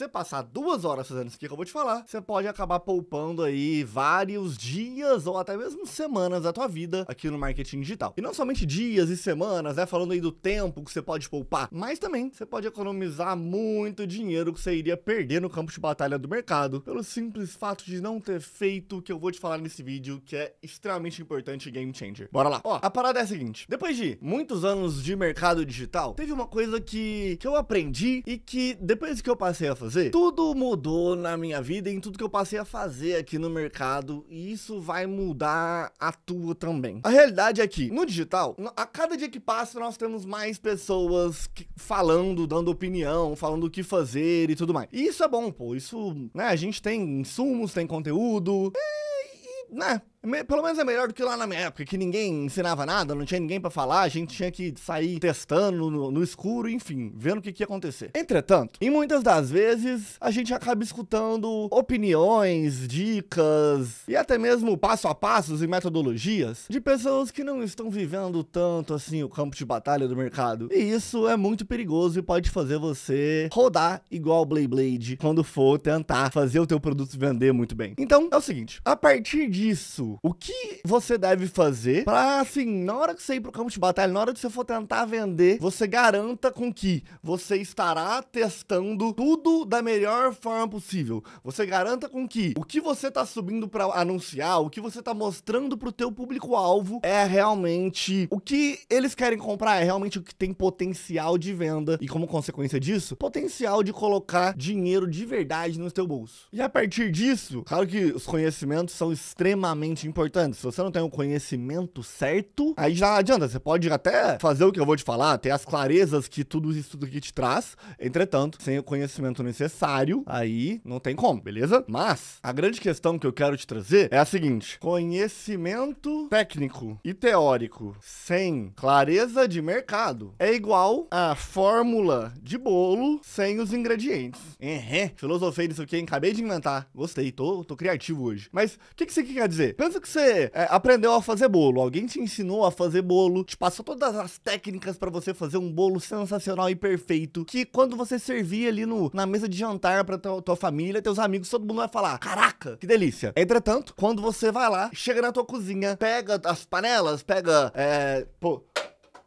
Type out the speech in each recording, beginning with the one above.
você passar duas horas fazendo isso que eu vou te falar, você pode acabar poupando aí vários dias ou até mesmo semanas da tua vida aqui no marketing digital. E não somente dias e semanas, né? Falando aí do tempo que você pode poupar, mas também você pode economizar muito dinheiro que você iria perder no campo de batalha do mercado pelo simples fato de não ter feito o que eu vou te falar nesse vídeo, que é extremamente importante e game changer. Bora lá. Ó, a parada é a seguinte: depois de muitos anos de mercado digital, teve uma coisa que, que eu aprendi e que depois que eu passei a fazer fazer? Tudo mudou na minha vida e em tudo que eu passei a fazer aqui no mercado e isso vai mudar a tua também. A realidade é que no digital, a cada dia que passa nós temos mais pessoas que, falando, dando opinião, falando o que fazer e tudo mais. E isso é bom, pô. Isso, né, a gente tem insumos, tem conteúdo, é, e, né, é pelo menos é melhor do que lá na minha época, que ninguém ensinava nada, não tinha ninguém para falar, a gente tinha que sair testando no, no, escuro, enfim, vendo o que, que ia acontecer. Entretanto, em muitas das vezes, a gente acaba escutando opiniões, dicas e até mesmo passo a passos e metodologias de pessoas que não estão vivendo tanto assim o campo de batalha do mercado. E isso é muito perigoso e pode fazer você rodar igual Blade Blade quando for tentar fazer o teu produto vender muito bem. Então, é o seguinte, a partir disso, o que você deve fazer pra, assim, na hora que você ir pro campo de batalha, na hora que você for tentar vender, você garanta com que você estará testando tudo da melhor forma possível. Você garanta com que o que você tá subindo para anunciar, o que você tá mostrando pro teu público-alvo é realmente o que eles querem comprar, é realmente o que tem potencial de venda. E como consequência disso, potencial de colocar dinheiro de verdade no teu bolso. E a partir disso, claro que os conhecimentos são extremamente importante, se você não tem o conhecimento certo, aí já adianta. Você pode até fazer o que eu vou te falar, ter as clarezas que tudo isso tudo que te traz. Entretanto, sem o conhecimento necessário, aí não tem como, beleza? Mas a grande questão que eu quero te trazer é a seguinte: conhecimento técnico e teórico sem clareza de mercado é igual a fórmula de bolo sem os ingredientes. Uhum. Filosofei isso aqui, hein? Acabei de inventar. Gostei, tô, tô criativo hoje. Mas o que, que isso aqui quer dizer? coisa que você é, aprendeu a fazer bolo, alguém te ensinou a fazer bolo, te passou todas as técnicas para você fazer um bolo sensacional e perfeito, que quando você servir ali no, na mesa de jantar pra tua, tua família, teus amigos, todo mundo vai falar, caraca, que delícia. Entretanto, quando você vai lá, chega na tua cozinha, pega as panelas, pega, é, pô...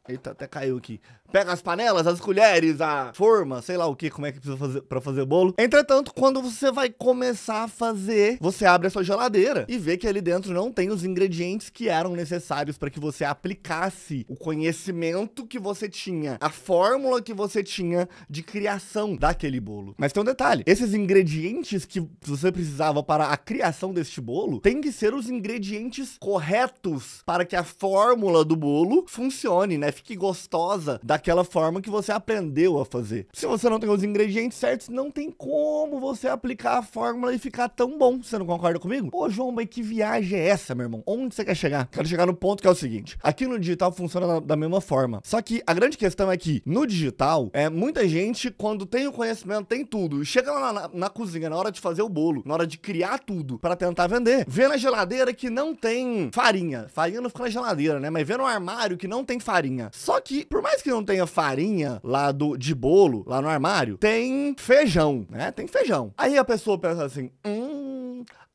Eita, até caiu aqui pega as panelas, as colheres, a forma, sei lá o que, como é que precisa fazer para fazer bolo. Entretanto, quando você vai começar a fazer, você abre a sua geladeira e vê que ali dentro não tem os ingredientes que eram necessários para que você aplicasse o conhecimento que você tinha, a fórmula que você tinha de criação daquele bolo. Mas tem um detalhe: esses ingredientes que você precisava para a criação deste bolo tem que ser os ingredientes corretos para que a fórmula do bolo funcione, né? Fique gostosa da daquela forma que você aprendeu a fazer. Se você não tem os ingredientes certos, não tem como você aplicar a fórmula e ficar tão bom. Você não concorda comigo? Ô, João, mas que viagem é essa, meu irmão? Onde você quer chegar? Quero chegar no ponto que é o seguinte: aqui no digital funciona da, da mesma forma. Só que a grande questão é que no digital, é muita gente, quando tem o conhecimento, tem tudo. Chega lá na, na cozinha, na hora de fazer o bolo, na hora de criar tudo para tentar vender. Vê na geladeira que não tem farinha. Farinha não fica na geladeira, né? Mas vê no armário que não tem farinha. Só que, por mais que não tenha tem a farinha lá do, de bolo, lá no armário, tem feijão, né? Tem feijão. Aí a pessoa pensa assim, hum,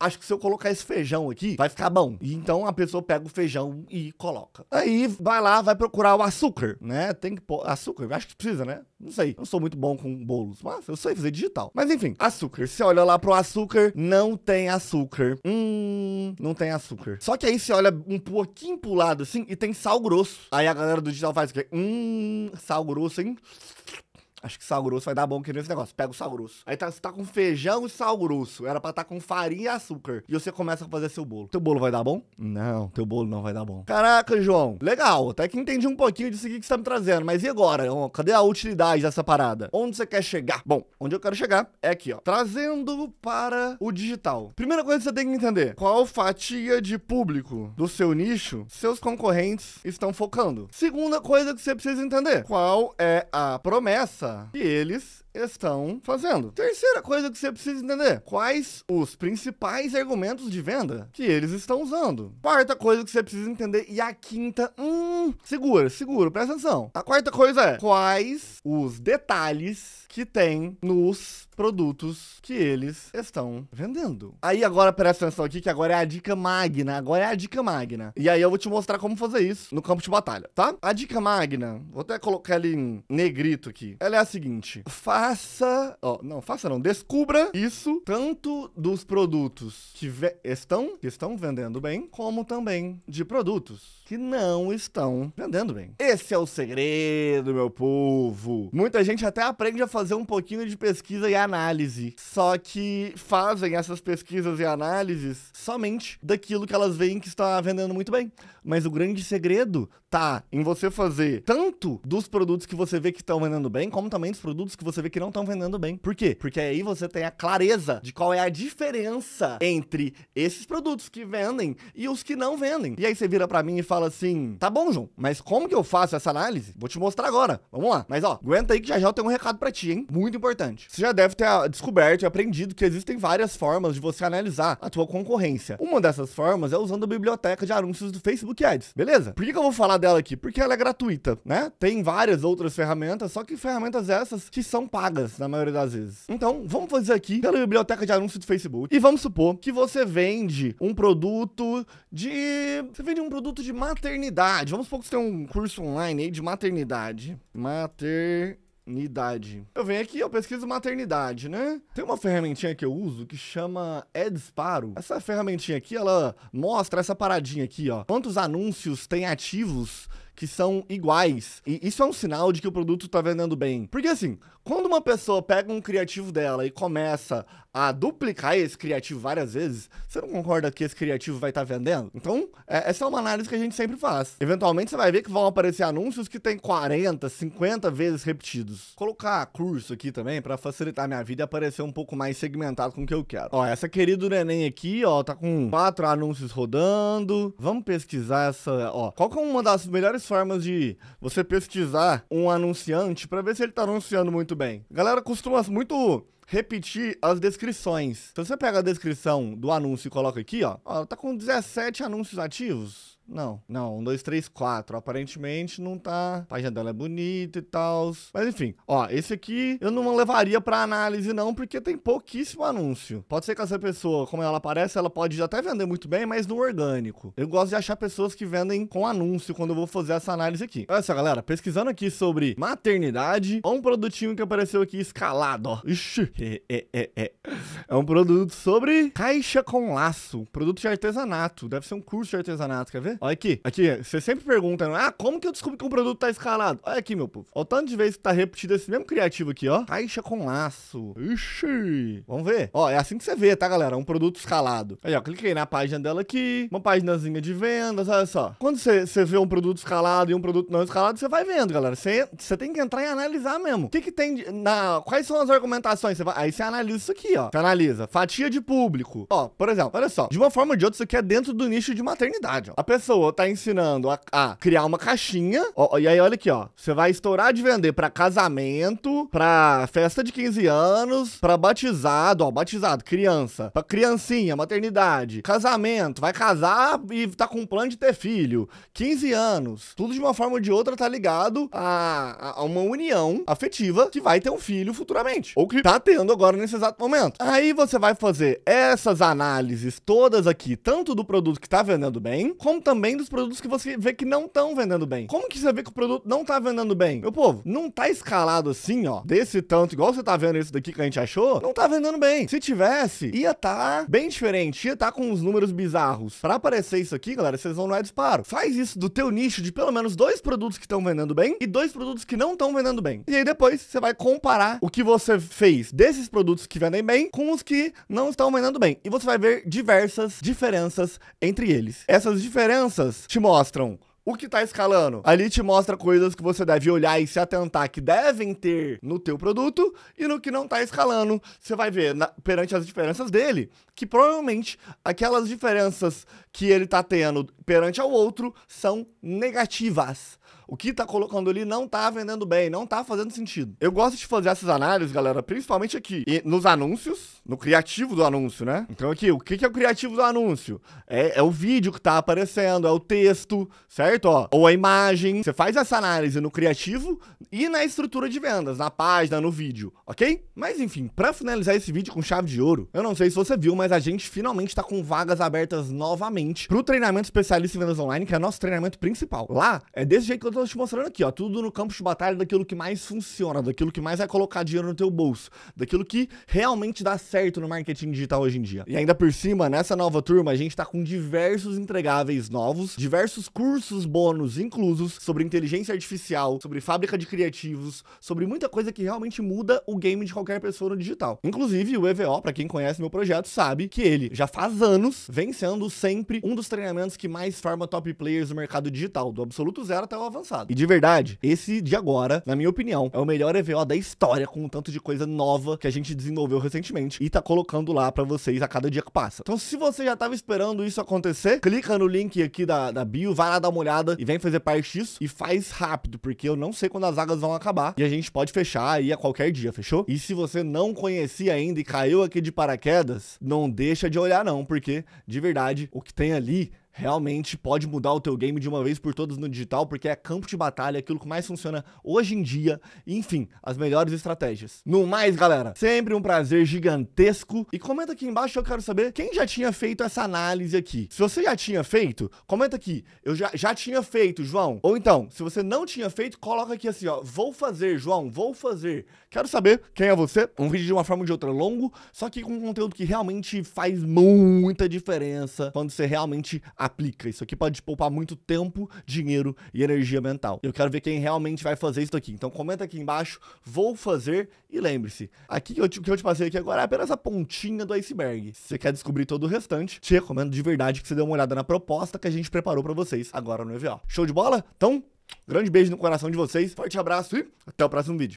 acho que se eu colocar esse feijão aqui, vai ficar bom. E então a pessoa pega o feijão e coloca. Aí vai lá, vai procurar o açúcar, né? Tem que pôr açúcar, acho que precisa, né? Não sei. Não sou muito bom com bolos, mas eu sei fazer digital. Mas enfim, açúcar. Você olha lá pro açúcar, não tem açúcar. Hum, não tem açúcar. Só que aí você olha um pouquinho pro lado assim e tem sal grosso. Aí a galera do digital faz o quê? Hum, sal grosso, hein? Acho que sal grosso vai dar bom que nesse negócio. Pega o sal grosso. Aí tá, você tá com feijão e sal grosso. Era pra estar tá com farinha e açúcar. E você começa a fazer seu bolo. Teu bolo vai dar bom? Não, teu bolo não vai dar bom. Caraca, João. Legal. Até que entendi um pouquinho disso aqui que você tá me trazendo. Mas e agora? Cadê a utilidade dessa parada? Onde você quer chegar? Bom, onde eu quero chegar é aqui, ó. Trazendo para o digital. Primeira coisa que você tem que entender. Qual fatia de público do seu nicho seus concorrentes estão focando? Segunda coisa que você precisa entender. Qual é a promessa que eles estão fazendo. Terceira coisa que você precisa entender: quais os principais argumentos de venda que eles estão usando. Quarta coisa que você precisa entender e a quinta, hum, segura, segura, presta atenção. A quarta coisa é quais os detalhes que tem nos produtos que eles estão vendendo. Aí agora presta atenção aqui que agora é a dica magna, agora é a dica magna. E aí eu vou te mostrar como fazer isso no campo de batalha, tá? A dica magna, vou até colocar ele em negrito aqui. Ela é a seguinte: faça, ó, não, faça não, descubra isso tanto dos produtos que estão que estão vendendo bem, como também de produtos que não estão vendendo bem. Esse é o segredo, meu povo. Muita gente até aprende a fazer um pouquinho de pesquisa e análise. Só que fazem essas pesquisas e análises somente daquilo que elas veem que está vendendo muito bem. Mas o grande segredo tá em você fazer tanto dos produtos que você vê que estão vendendo bem, como também dos produtos que você vê que não estão vendendo bem. Por quê? Porque aí você tem a clareza de qual é a diferença entre esses produtos que vendem e os que não vendem. E aí você vira para mim e fala assim: "Tá bom, João, mas como que eu faço essa análise? Vou te mostrar agora. Vamos lá. Mas ó, aguenta aí que já já eu tenho um recado para ti, hein? Muito importante. Você já deve ter descoberto e aprendido que existem várias formas de você analisar a tua concorrência. Uma dessas formas é usando a biblioteca de anúncios do Facebook Ads, beleza? Por que, que eu vou falar dela aqui? Porque ela é gratuita, né? Tem várias outras ferramentas, só que ferramentas essas que são pagas na maioria das vezes. Então, vamos fazer aqui pela biblioteca de anúncios do Facebook e vamos supor que você vende um produto de... Você vende um produto de maternidade. Vamos supor que você tem um curso online aí de maternidade. Mater maternidade. Eu venho aqui, eu pesquiso maternidade, né? Tem uma ferramentinha que eu uso que chama Edsparo. Essa ferramentinha aqui, ela mostra essa paradinha aqui, ó. Quantos anúncios tem ativos que são iguais. E isso é um sinal de que o produto tá vendendo bem. Porque assim, quando uma pessoa pega um criativo dela e começa a duplicar esse criativo várias vezes, você não concorda que esse criativo vai estar tá vendendo? Então, é, essa é uma análise que a gente sempre faz. Eventualmente, você vai ver que vão aparecer anúncios que tem 40, 50 vezes repetidos. Colocar curso aqui também para facilitar minha vida e aparecer um pouco mais segmentado com o que eu quero. Ó, essa querido neném aqui, ó, tá com quatro anúncios rodando. Vamos pesquisar essa, ó. Qual que é uma das melhores formas de você pesquisar um anunciante para ver se ele tá anunciando muito bem? galera costuma muito repetir as descrições. Se então, você pega a descrição do anúncio e coloca aqui, ó, ó tá com 17 anúncios ativos. Não, não, um, dois, três, quatro. Aparentemente não tá. A página dela é bonita e tal. Mas enfim, ó, esse aqui eu não levaria pra análise, não, porque tem pouquíssimo anúncio. Pode ser que essa pessoa, como ela aparece, ela pode até vender muito bem, mas no orgânico. Eu gosto de achar pessoas que vendem com anúncio quando eu vou fazer essa análise aqui. Olha só, galera, pesquisando aqui sobre maternidade, ó um produtinho que apareceu aqui escalado, ó. Ixi, é, é, é, é. é um produto sobre caixa com laço. Produto de artesanato. Deve ser um curso de artesanato, quer ver? Olha aqui. Aqui, você sempre pergunta, né? ah, como que eu descubro que um produto tá escalado? Olha aqui, meu povo. Olha o tanto de vezes que tá repetido esse mesmo criativo aqui, ó. Caixa com laço. Ixi. Vamos ver? Ó, é assim que você vê, tá, galera? Um produto escalado. Aí, ó, cliquei na página dela aqui. Uma paginazinha de vendas, olha só. Quando você vê um produto escalado e um produto não escalado, você vai vendo, galera. Você tem que entrar e analisar mesmo. O que que tem de, na... Quais são as argumentações? Cê vai, aí você analisa isso aqui, ó. Você analisa. Fatia de público. Ó, por exemplo, olha só. De uma forma ou de outra, isso aqui é dentro do nicho de maternidade, ó. A pessoa pessoa tá ensinando a, a criar uma caixinha, ó, e aí olha aqui, ó. Você vai estourar de vender para casamento, para festa de 15 anos, para batizado, ó, batizado, criança, para criancinha, maternidade, casamento, vai casar e tá com um plano de ter filho, 15 anos. Tudo de uma forma ou de outra tá ligado a, a uma união afetiva que vai ter um filho futuramente, ou que tá tendo agora nesse exato momento. Aí você vai fazer essas análises todas aqui, tanto do produto que tá vendendo bem, como também também dos produtos que você vê que não estão vendendo bem. Como que você vê que o produto não tá vendendo bem? Meu povo, não tá escalado assim, ó, desse tanto, igual você tá vendo isso daqui que a gente achou, não tá vendendo bem. Se tivesse, ia tá bem diferente, ia tá com uns números bizarros. Pra aparecer isso aqui, galera, vocês vão no disparo. Faz isso do teu nicho de pelo menos dois produtos que estão vendendo bem e dois produtos que não estão vendendo bem. E aí depois você vai comparar o que você fez desses produtos que vendem bem com os que não estão vendendo bem. E você vai ver diversas diferenças entre eles. Essas diferenças diferenças te mostram o que tá escalando. Ali te mostra coisas que você deve olhar e se atentar que devem ter no teu produto e no que não tá escalando. Você vai ver na, perante as diferenças dele que provavelmente aquelas diferenças que ele tá tendo perante ao outro são negativas. O que tá colocando ali não tá vendendo bem, não tá fazendo sentido. Eu gosto de fazer essas análises, galera, principalmente aqui nos anúncios, no criativo do anúncio, né? Então aqui, o que é o criativo do anúncio? É, é o vídeo que tá aparecendo, é o texto, certo? Ó, ou a imagem. Você faz essa análise no criativo e na estrutura de vendas, na página, no vídeo, ok? Mas enfim, pra finalizar esse vídeo com chave de ouro, eu não sei se você viu, mas a gente finalmente tá com vagas abertas novamente pro treinamento especialista em vendas online, que é nosso treinamento principal. Lá, é desse jeito que eu tô tô te mostrando aqui, ó, tudo no campo de batalha daquilo que mais funciona, daquilo que mais vai é colocar dinheiro no teu bolso, daquilo que realmente dá certo no marketing digital hoje em dia. E ainda por cima, nessa nova turma, a gente tá com diversos entregáveis novos, diversos cursos bônus inclusos sobre inteligência artificial, sobre fábrica de criativos, sobre muita coisa que realmente muda o game de qualquer pessoa no digital. Inclusive, o EVO, para quem conhece meu projeto, sabe que ele já faz anos vem sendo sempre um dos treinamentos que mais forma top players no mercado digital, do absoluto zero até o avançado lançado. E de verdade, esse de agora, na minha opinião, é o melhor EVO da história, com um tanto de coisa nova que a gente desenvolveu recentemente e tá colocando lá para vocês a cada dia que passa. Então, se você já tava esperando isso acontecer, clica no link aqui da, da bio, vai lá dar uma olhada e vem fazer parte disso e faz rápido, porque eu não sei quando as vagas vão acabar e a gente pode fechar aí a qualquer dia, fechou? E se você não conhecia ainda e caiu aqui de paraquedas, não deixa de olhar não, porque de verdade, o que tem ali realmente pode mudar o teu game de uma vez por todas no digital, porque é campo de batalha, é aquilo que mais funciona hoje em dia, enfim, as melhores estratégias. No mais, galera, sempre um prazer gigantesco. E comenta aqui embaixo, eu quero saber quem já tinha feito essa análise aqui. Se você já tinha feito, comenta aqui. Eu já, já tinha feito, João. Ou então, se você não tinha feito, coloca aqui assim, ó, vou fazer, João, vou fazer. Quero saber quem é você. Um vídeo de uma forma ou de outra longo, só que com um conteúdo que realmente faz muita diferença quando você realmente aplica. Isso aqui pode poupar muito tempo, dinheiro e energia mental. Eu quero ver quem realmente vai fazer isso aqui. Então comenta aqui embaixo, vou fazer e lembre-se, aqui que eu, te, que eu te passei aqui agora é apenas a pontinha do iceberg. Se você quer descobrir todo o restante, te recomendo de verdade que você dê uma olhada na proposta que a gente preparou para vocês agora no EVO. Show de bola? Então, grande beijo no coração de vocês, forte abraço e até o próximo vídeo.